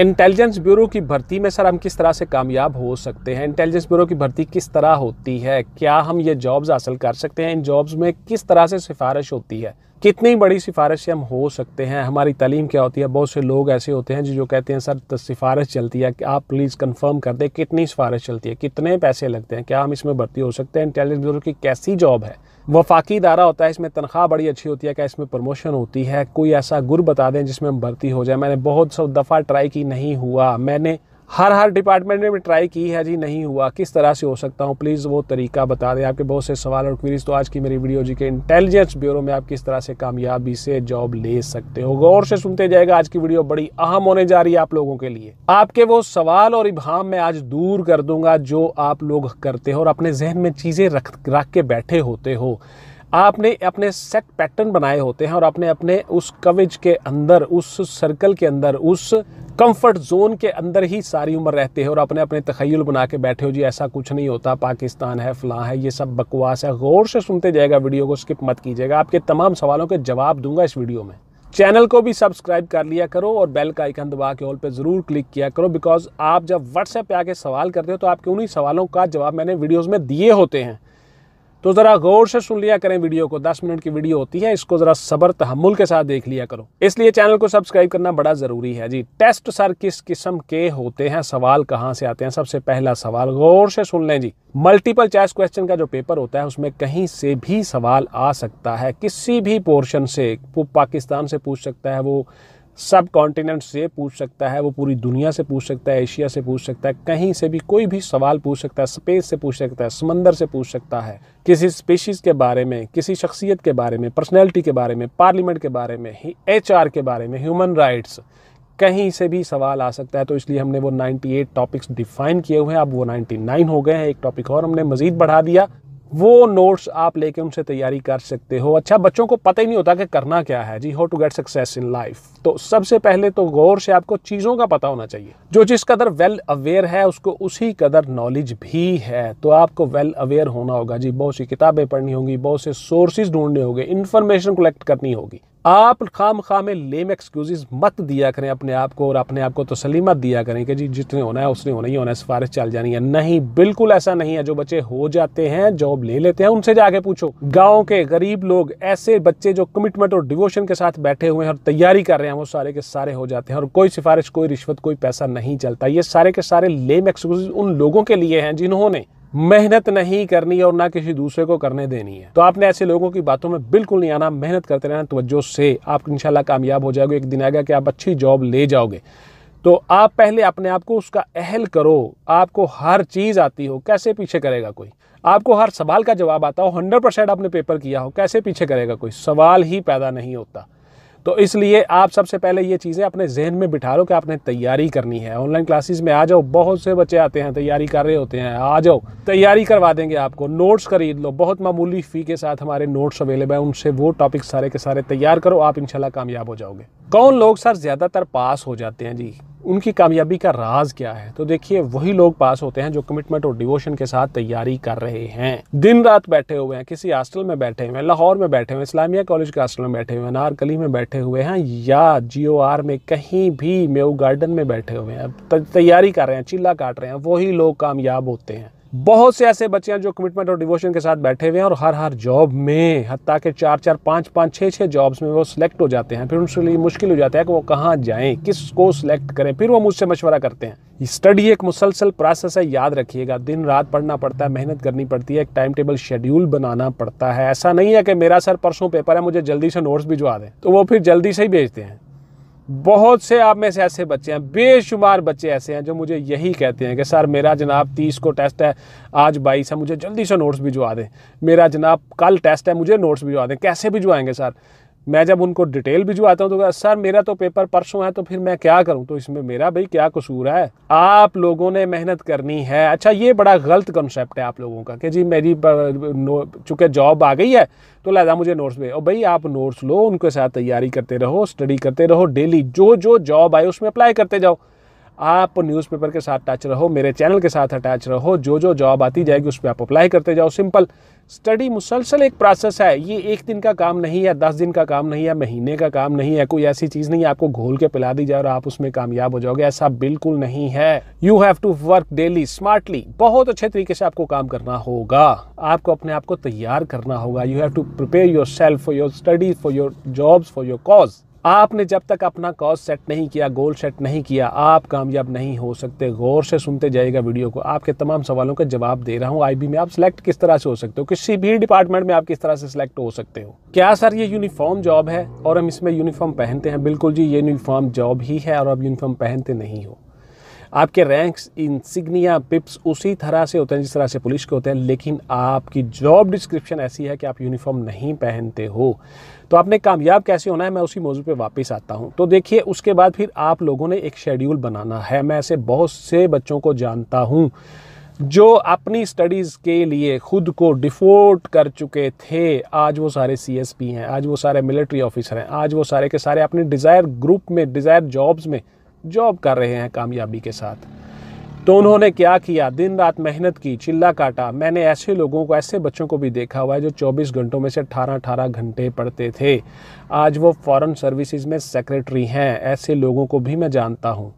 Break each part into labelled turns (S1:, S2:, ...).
S1: intelligence bureau की भर्ती में सर हम किस तरह से कामयाब हो सकते हैं इंटेलिजेंस ब्यूरो की भर्ती किस तरह होती है क्या हम ये जॉब्स हासिल कर सकते हैं इन जॉब्स में किस तरह से सिफारिश होती है कितनी बड़ी सिफारिश से हम हो सकते हैं हमारी तलीम क्या होती है बहुत से लोग ऐसे होते हैं जो जो कहते हैं सर तो सिफारिश चलती है कि आप प्लीज़ कंफर्म कर दें कितनी सिफारिश चलती है कितने पैसे लगते हैं क्या हम इसमें भर्ती हो सकते हैं इंटेलिजेंस ब्यूरो की कैसी जॉब है वफाकी इदारा होता है इसमें तनख्वाह बड़ी अच्छी होती है क्या इसमें प्रमोशन होती है कोई ऐसा गुर बता दें जिसमें हम भर्ती हो जाए मैंने बहुत सौ दफ़ा ट्राई की नहीं हुआ मैंने हर हर डिपार्टमेंट भी ट्राई की है जी नहीं हुआ किस तरह से हो सकता हूँ प्लीज़ वो तरीका बता दें आपके बहुत से सवाल और क्वीरीज तो आज की मेरी वीडियो जी के इंटेलिजेंस ब्यूरो में आप किस तरह से कामयाबी से जॉब ले सकते हो गौर से सुनते जाएगा आज की वीडियो बड़ी अहम होने जा रही है आप लोगों के लिए आपके वो सवाल और इबाम मैं आज दूर कर दूंगा जो आप लोग करते हो और अपने जहन में चीज़ें रख रख के बैठे होते हो आपने अपने सेट पैटर्न बनाए होते हैं और आपने अपने उस कवेज के अंदर उस सर्कल के अंदर उस कंफर्ट जोन के अंदर ही सारी उम्र रहते हो और अपने अपने तखयल बना के बैठे हो जी ऐसा कुछ नहीं होता पाकिस्तान है फ़लाँ है ये सब बकवास है गौर से सुनते जाएगा वीडियो को स्किप मत कीजिएगा आपके तमाम सवालों के जवाब दूंगा इस वीडियो में चैनल को भी सब्सक्राइब कर लिया करो और बेल का आइकन दबा के ऑल पे ज़रूर क्लिक किया करो बिकॉज आप जब व्हाट्सएप पे आके सवाल करते हो तो आपके उन्हीं सवालों का जवाब मैंने वीडियोस में दिए होते हैं तो ज़रा गौर से सुन लिया करें वीडियो को दस मिनट की वीडियो होती है इसको ज़रा सबर तहमुल के साथ देख लिया करो इसलिए चैनल को सब्सक्राइब करना बड़ा ज़रूरी है जी टेस्ट सर किस किस्म के होते हैं सवाल कहाँ से आते हैं सबसे पहला सवाल गौर से सुन लें जी मल्टीपल चॉइस क्वेश्चन का जो पेपर होता है उसमें कहीं से भी सवाल आ सकता है किसी भी पोर्शन से वो पाकिस्तान से पूछ सकता है वो सब कॉन्टिनेंट से पूछ सकता है वो पूरी दुनिया से पूछ सकता है एशिया से पूछ सकता है कहीं से भी कोई भी सवाल पूछ सकता है स्पेस से पूछ सकता है समंदर से पूछ सकता है किसी स्पेशीज़ के बारे में किसी शख्सियत के बारे में पर्सनैलिटी के बारे में पार्लियामेंट के बारे में एच के बारे में ह्यूमन राइट्स कहीं से भी सवाल आ सकता है तो इसलिए हमने वो 98 टॉपिक्स डिफाइन किए हुए हैं अब वो 99 हो गए हैं एक टॉपिक और हमने मज़ीद बढ़ा दिया वो नोट्स आप लेके उनसे तैयारी कर सकते हो अच्छा बच्चों को पता ही नहीं होता कि करना क्या है जी how to get success in life तो सबसे पहले तो गौर से आपको चीज़ों का पता होना चाहिए जो जिस कदर वेल अवेयर है उसको उसी कदर नॉलेज भी है तो आपको वेल अवेयर होना होगा जी बहुत सी किताबें पढ़नी होगी बहुत से सोर्सेज ढूंढने होंगे इन्फॉर्मेशन कलेक्ट करनी होगी आप खाम खाम लेम एक्सक्यूज़ मत दिया करें अपने आप को और अपने आप को तसलीमत तो दिया करें कि जी जितने होना है उसने होना ही होना है सिफारिश चल जानी है नहीं बिल्कुल ऐसा नहीं है जो बच्चे हो जाते हैं जॉब ले लेते हैं उनसे जाके पूछो गाँव के गरीब लोग ऐसे बच्चे जो कमिटमेंट और डिवोशन के साथ बैठे हुए हैं और तैयारी कर रहे हैं वो सारे के सारे हो जाते हैं और कोई सिफारिश कोई रिश्वत कोई पैसा नहीं चलता ये सारे के सारे लेम एक्सक्यूज उन लोगों के लिए हैं जिन्होंने मेहनत नहीं करनी और ना किसी दूसरे को करने देनी है तो आपने ऐसे लोगों की बातों में बिल्कुल नहीं आना मेहनत करते रहना तवज्जो से आप इंशाल्लाह कामयाब हो जाओगे एक दिन आएगा कि आप अच्छी जॉब ले जाओगे तो आप पहले अपने आप को उसका अहल करो आपको हर चीज़ आती हो कैसे पीछे करेगा कोई आपको हर सवाल का जवाब आता हो हंड्रेड परसेंट आपने पेपर किया हो कैसे पीछे करेगा कोई सवाल ही पैदा नहीं होता तो इसलिए आप सबसे पहले ये चीज़ें अपने जहन में बिठा लो कि आपने तैयारी करनी है ऑनलाइन क्लासेस में आ जाओ बहुत से बच्चे आते हैं तैयारी कर रहे होते हैं आ जाओ तैयारी करवा देंगे आपको नोट्स खरीद लो बहुत मामूली फ़ी के साथ हमारे नोट्स अवेलेबल हैं उनसे वो टॉपिक सारे के सारे तैयार करो आप इनशाला कामयाब हो जाओगे कौन लोग सर ज़्यादातर पास हो जाते हैं जी उनकी कामयाबी का राज क्या है तो देखिए वही लोग पास होते हैं जो कमिटमेंट और डिवोशन के साथ तैयारी कर रहे हैं दिन रात बैठे हुए हैं किसी हॉस्टल में बैठे हुए हैं लाहौर में बैठे हुए इस्लामिया कॉलेज के हॉस्टल में बैठे हुए हैं नारकली में बैठे हुए हैं या जियो में कहीं भी मेऊ गार्डन में बैठे हुए हैं तैयारी कर रहे हैं चिल्ला काट रहे हैं वही लोग कामयाब होते हैं बहुत से ऐसे बच्चे हैं जो कमिटमेंट और डिवोशन के साथ बैठे हुए हैं और हर हर जॉब में हती के चार चार पाँच पाँच छः छः जॉब्स में वो सिलेक्ट हो जाते हैं फिर उनके लिए मुश्किल हो जाता है कि वो कहाँ जाएँ किस को सिलेक्ट करें फिर वो मुझसे मशवरा करते हैं स्टडी एक मुसलसल प्रोसेस है याद रखिएगा दिन रात पढ़ना पड़ता है मेहनत करनी पड़ती है एक टाइम टेबल शेड्यूल बनाना पड़ता है ऐसा नहीं है कि मेरा सर परसों पेपर है मुझे जल्दी से नोट्स भिजवा दें तो वो फिर जल्दी से ही भेजते हैं बहुत से आप में से ऐसे बच्चे हैं बेशुमार बच्चे ऐसे हैं जो मुझे यही कहते हैं कि सर मेरा जनाब तीस को टेस्ट है आज बाईस है मुझे जल्दी से नोट्स भिजवा दें मेरा जनाब कल टेस्ट है मुझे नोट्स भिजवा दें कैसे भिजवाएंगे सर मैं जब उनको डिटेल भिजवाता हूँ तो सर मेरा तो पेपर परसों है तो फिर मैं क्या करूँ तो इसमें मेरा भाई क्या कसूर है आप लोगों ने मेहनत करनी है अच्छा ये बड़ा गलत कंसेप्ट है आप लोगों का कि जी मेरी चूँकि जॉब आ गई है तो लहदा मुझे नोट्स भेज और भाई आप नोट्स लो उनके साथ तैयारी करते रहो स्टडी करते रहो डेली जो जो जॉब आए उसमें अप्लाई करते जाओ आप न्यूज़पेपर के साथ टच रहो मेरे चैनल के साथ अटैच रहो जो जो जॉब आती जाएगी उस पर आप अप्लाई करते जाओ सिंपल स्टडी मुसलसल एक प्रोसेस है ये एक दिन का काम नहीं है दस दिन का काम नहीं है महीने का काम नहीं है कोई ऐसी चीज़ नहीं है आपको घोल के पिला दी जाए और आप उसमें कामयाब हो जाओगे ऐसा बिल्कुल नहीं है you have to work daily smartly बहुत अच्छे तरीके से आपको काम करना होगा आपको अपने आप को तैयार करना होगा you have to prepare yourself for your study for your jobs for your cause आपने जब तक अपना कॉज सेट नहीं किया गोल सेट नहीं किया आप कामयाब नहीं हो सकते गौर से सुनते जाइएगा वीडियो को आपके तमाम सवालों का जवाब दे रहा हूँ आईबी में आप सिलेक्ट किस तरह से हो सकते हो किसी भी डिपार्टमेंट में आप किस तरह से सिलेक्ट हो सकते हो क्या सर ये यूनिफॉर्म जॉब है और हम इसमें यूनिफॉर्म पहनते हैं बिल्कुल जी ये यूनिफॉर्म जॉब ही है और आप यूनिफॉर्म पहनते नहीं हो आपके रैंक्स इंसिग्निया पिप्स उसी तरह से होते हैं जिस तरह से पुलिस के होते हैं लेकिन आपकी जॉब डिस्क्रिप्शन ऐसी है कि आप यूनिफॉर्म नहीं पहनते हो तो आपने कामयाब कैसे होना है मैं उसी मौजू पर वापस आता हूँ तो देखिए उसके बाद फिर आप लोगों ने एक शेड्यूल बनाना है मैं ऐसे बहुत से बच्चों को जानता हूँ जो अपनी स्टडीज़ के लिए ख़ुद को डिफोर्ट कर चुके थे आज वो सारे सी हैं आज वो सारे मिलिट्री ऑफिसर हैं आज वो सारे के सारे अपने डिज़ायर ग्रुप में डिज़ायर जॉब्स में जॉब कर रहे हैं कामयाबी के साथ तो उन्होंने क्या किया दिन रात मेहनत की चिल्ला काटा मैंने ऐसे लोगों को ऐसे बच्चों को भी देखा हुआ है जो 24 घंटों में से अठारह अठारह घंटे पढ़ते थे आज वो फॉरेन सर्विसेज में सेक्रेटरी हैं ऐसे लोगों को भी मैं जानता हूँ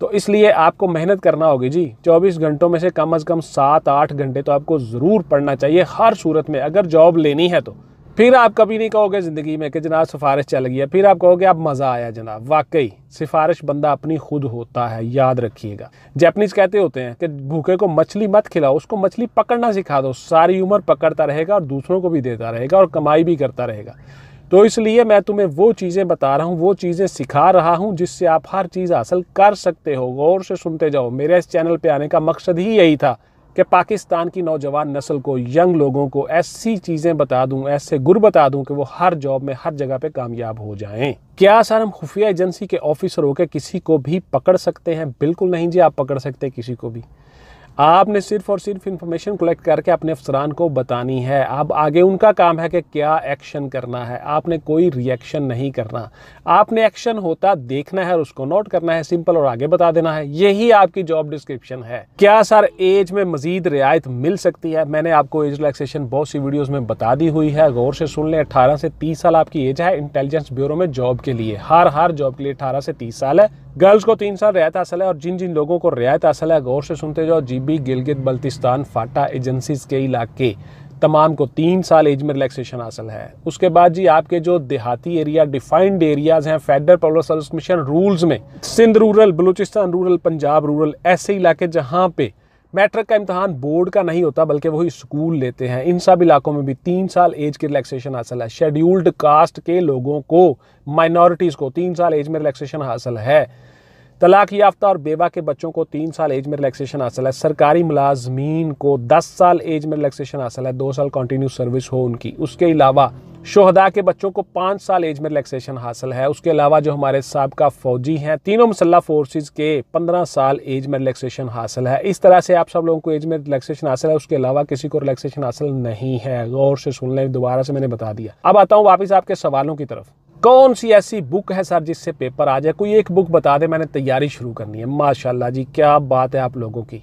S1: तो इसलिए आपको मेहनत करना होगी जी 24 घंटों में से कम अज़ कम सात आठ घंटे तो आपको ज़रूर पढ़ना चाहिए हर सूरत में अगर जॉब लेनी है तो फिर आप कभी नहीं कहोगे ज़िंदगी में कि जनाब सिफारिश चल गई है फिर आप कहोगे आप मज़ा आया जनाब वाकई सिफारिश बंदा अपनी खुद होता है याद रखिएगा जैपनीज कहते होते हैं कि भूखे को मछली मत खिलाओ उसको मछली पकड़ना सिखा दो सारी उम्र पकड़ता रहेगा और दूसरों को भी देता रहेगा और कमाई भी करता रहेगा तो इसलिए मैं तुम्हें वो चीज़ें बता रहा हूँ वो चीज़ें सिखा रहा हूँ जिससे आप हर चीज़ हासिल कर सकते हो गौर से सुनते जाओ मेरे इस चैनल पर आने का मकसद ही यही था कि पाकिस्तान की नौजवान नस्ल को यंग लोगों को ऐसी चीज़ें बता दूं ऐसे गुर बता दूं कि वो हर जॉब में हर जगह पे कामयाब हो जाएं क्या सर हम खुफिया एजेंसी के ऑफिसर होकर किसी को भी पकड़ सकते हैं बिल्कुल नहीं जी आप पकड़ सकते किसी को भी आपने सिर्फ और सिर्फ इन्फॉर्मेशन कलेक्ट करके अपने अफसरान को बतानी है अब आगे उनका काम है कि क्या एक्शन करना है आपने कोई रिएक्शन नहीं करना आपने एक्शन होता देखना है और उसको नोट करना है सिंपल और आगे बता देना है यही आपकी जॉब डिस्क्रिप्शन है क्या सर एज में मजीद रियायत मिल सकती है मैंने आपको एज रिलैक्सेशन बहुत सी वीडियोज़ में बता दी हुई है गौर से सुन लें अठारह से तीस साल आपकी एज है इंटेलिजेंस ब्यूरो में जॉब के लिए हर हर जॉब के लिए अठारह से तीस साल है गर्ल्स को तीन साल रियायत हासिल है और जिन जिन लोगों को रियायत हासिल है गौर से सुनते जाओ जीबी गिलगित बल्तिस्तान फाटा एजेंसीज के इलाके तमाम को तीन साल एज में रिलैक्सेशन हासिल है उसके बाद जी आपके जो देहाती एरिया डिफाइंड एरियाज हैं federal public service commission rules में Sindh rural Balochistan rural Punjab rural ऐसे इलाके जहाँ पे मैट्रिक का इम्तहान बोर्ड का नहीं होता बल्कि वही स्कूल लेते हैं इन सब इलाकों में भी तीन साल एज की रिलैक्सेशन हासिल है शेड्यूल्ड कास्ट के लोगों को माइनॉरिटीज़ को तीन साल एज में रिलैक्सेशन हासिल है तलाक याफ्ता और बेवा के बच्चों को तीन साल एज में रिलैक्सेशन हासिल है सरकारी मुलाजमीन को दस साल एज में रिलैक्सेशन हासिल है दो साल कंटिन्यू सर्विस हो उनकी उसके अलावा शोहदा के बच्चों को पाँच साल एज में रिलैक्सेशन हासिल है उसके अलावा जो हमारे सबका फौजी हैं तीनों मसल्ला फोर्सेज के पंद्रह साल एज में रिलैक्सेशन हासिल है इस तरह से आप सब लोगों को एज में रिलैक्सेशन हासिल है उसके अलावा किसी को रिलैक्सेशन हासिल नहीं है गौर से सुन लें दोबारा से मैंने बता दिया अब आता हूँ वापिस आपके सवालों की तरफ कौन सी ऐसी बुक है सर जिससे पेपर आ जाए कोई एक बुक बता दे मैंने तैयारी शुरू करनी है माशाल्लाह जी क्या बात है आप लोगों की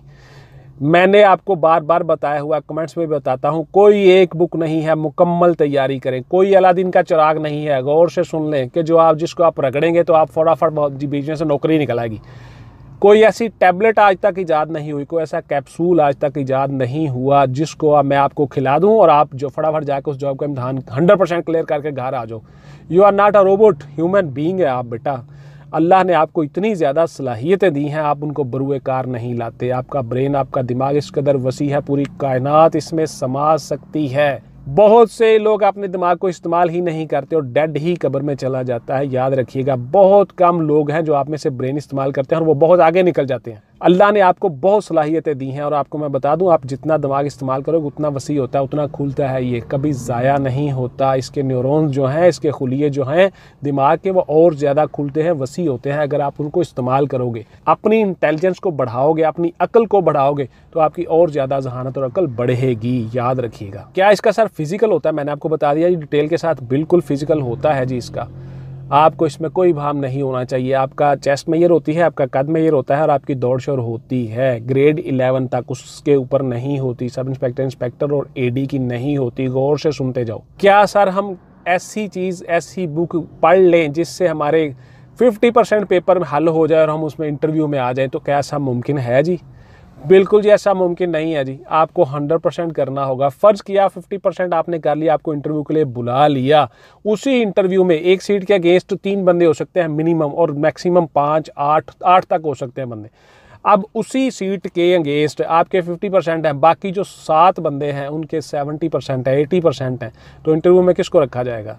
S1: मैंने आपको बार बार बताया हुआ कमेंट्स में भी बताता हूँ कोई एक बुक नहीं है मुकम्मल तैयारी करें कोई अलादीन का चिराग नहीं है गौर से सुन लें कि जो आप जिसको आप रगड़ेंगे तो आप फटाफट बहुत बिजनेस से नौकरी निकल आएगी कोई ऐसी टैबलेट आज तक ईजाद नहीं हुई कोई ऐसा कैप्सूल आज तक ईजाद नहीं हुआ जिसको मैं आपको खिला दूं और आप जो फटाफट जाकर उस जॉब का इम्तहान 100 परसेंट क्लियर करके घर आ जाओ you are not a robot human being है आप बेटा अल्लाह ने आपको इतनी ज़्यादा सलाहियतें दी हैं आप उनको बरुए कार नहीं लाते आपका ब्रेन आपका दिमाग इस कदर वसी है पूरी कायनात इसमें समा सकती है बहुत से लोग अपने दिमाग को इस्तेमाल ही नहीं करते और डेड ही कब्र में चला जाता है याद रखिएगा बहुत कम लोग हैं जो आप में से ब्रेन इस्तेमाल करते हैं और वो बहुत आगे निकल जाते हैं अल्लाह ने आपको बहुत सलाहियतें दी हैं और आपको मैं बता दूं आप जितना दिमाग इस्तेमाल करोगे उतना वसी होता है उतना खुलता है ये कभी ज़ाया नहीं होता इसके न्यूरॉन्स जो हैं इसके खुलिए जो हैं दिमाग के वो और ज़्यादा खुलते हैं वसी होते हैं अगर आप उनको इस्तेमाल करोगे अपनी इंटेलिजेंस को बढ़ाओगे अपनी अकल को बढ़ाओगे तो आपकी और ज़्यादा जहानत और अकल बढ़ेगी याद रखिएगा क्या इसका सर फिज़िकल होता है मैंने आपको बता दिया डिटेल के साथ बिल्कुल फिज़िकल होता है जी इसका आपको इसमें कोई भाव नहीं होना चाहिए आपका चेस्ट मेयर होती है आपका कद मेयर होता है और आपकी दौड़ शोर होती है ग्रेड 11 तक उसके ऊपर नहीं होती सब इंस्पेक्टर इंस्पेक्टर और एडी की नहीं होती गौर से सुनते जाओ क्या सर हम ऐसी चीज़ ऐसी बुक पढ़ लें जिससे हमारे 50 परसेंट पेपर में हल हो जाए और हम उसमें इंटरव्यू में आ जाएं तो क्या ऐसा मुमकिन है जी बिल्कुल जी ऐसा मुमकिन नहीं है जी आपको हंड्रेड परसेंट करना होगा फ़र्ज़ किया फिफ्टी परसेंट आपने कर लिया आपको इंटरव्यू के लिए बुला लिया उसी इंटरव्यू में एक सीट के अगेंस्ट तीन बंदे हो सकते हैं मिनिमम और मैक्सिमम पाँच आठ आठ तक हो सकते हैं बंदे अब उसी सीट के अगेंस्ट आपके 50 परसेंट हैं बाकी जो सात बंदे हैं उनके 70 परसेंट है 80 परसेंट हैं तो इंटरव्यू में किसको रखा जाएगा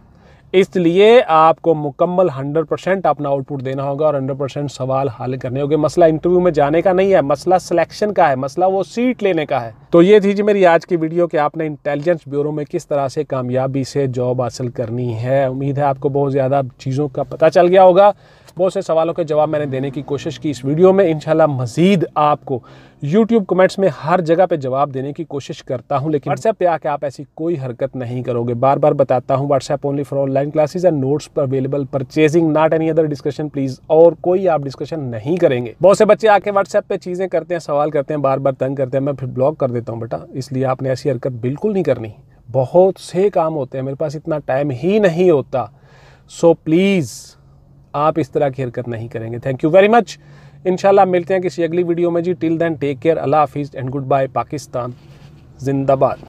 S1: इसलिए आपको मुकम्मल 100 परसेंट अपना आउटपुट देना होगा और 100 परसेंट सवाल हल करने होंगे मसला इंटरव्यू में जाने का नहीं है मसला सिलेक्शन का है मसला वो सीट लेने का है तो ये थी जी मेरी आज की वीडियो कि आपने इंटेलिजेंस ब्यूरो में किस तरह से कामयाबी से जॉब हासिल करनी है उम्मीद है आपको बहुत ज़्यादा चीज़ों का पता चल गया होगा बहुत से सवालों के जवाब मैंने देने की कोशिश की इस वीडियो में इनशाला मज़ीद आपको यूट्यूब कमेंट्स में हर जगह पे जवाब देने की कोशिश करता हूँ लेकिन व्हाट्सएप पे आके आप ऐसी कोई हरकत नहीं करोगे बार बार बताता हूँ WhatsApp only for online classes and notes पर available purchasing not any other discussion please और कोई आप डिस्कशन नहीं करेंगे बहुत से बच्चे आके व्हाट्सएप पे चीज़ें करते हैं सवाल करते हैं बार बार तंग करते हैं मैं फिर ब्लॉक कर देता हूँ बेटा इसलिए आपने ऐसी हरकत बिल्कुल नहीं करनी बहुत से काम होते हैं मेरे पास इतना टाइम ही नहीं होता सो so, प्लीज़ आप इस तरह की हरकत नहीं करेंगे थैंक यू वेरी मच इनशाला मिलते हैं किसी अगली वीडियो में जी टिल दैन टेक केयर अल्लाह हाफिज़ एंड गुड बाय पाकिस्तान जिंदाबाद